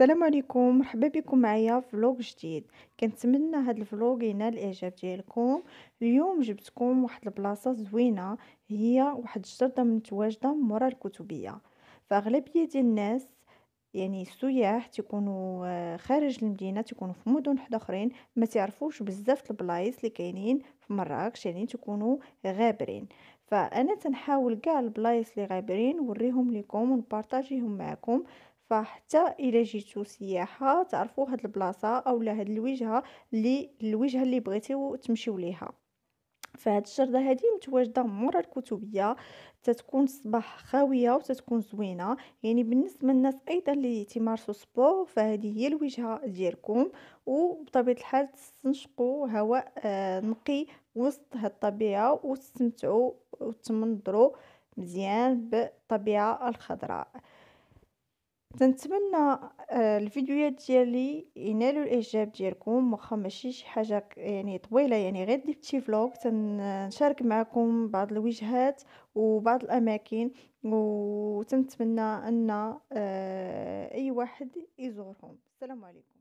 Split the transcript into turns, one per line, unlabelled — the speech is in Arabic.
السلام عليكم مرحبا بكم معايا فلوق جديد كنتمنى هاد الفلوق ينال الاعجاب ديالكم اليوم جبتكم واحد البلاصه زوينه هي واحد الجرده متواجده مورا الكتبيه فاغلبيه ديال الناس يعني السياح تيكونوا آه، خارج المدينه تيكونوا في مدن حدا اخرين ما تعرفوش بزاف البلايص اللي كاينين في مراكش يعني تيكونوا غابرين فانا تنحاول كاع البلايص اللي غابرين نوريهم لكم ونبارطاجيهم معكم فحتى الا جيتو سياحه تعرفوا هاد البلاصه اولا هاد الوجهه اللي الوجهه اللي بغيتو تمشيو ليها فهاد الشرده هادي متواجده مورا الكتبيه تتكون الصباح خاويه وتتكون زوينه يعني بالنسبه للناس ايضا اللي تيمارسوا سبور فهادي هي الوجهه ديالكم وبطبيعه الحال تستنشقوا هواء آه، نقي وسط هاد الطبيعه وتستمتعوا وتمنظروا مزيان بالطبيعه الخضراء تنتمنى آه، الفيديوهات ديالي ينالوا الاعجاب ديالكم واخا ماشي شي حاجه يعني طويله يعني غير ديك شي فلوق تنشارك معكم بعض الوجهات وبعض الاماكن وتنتمنى ان آه، اي واحد يزورهم السلام عليكم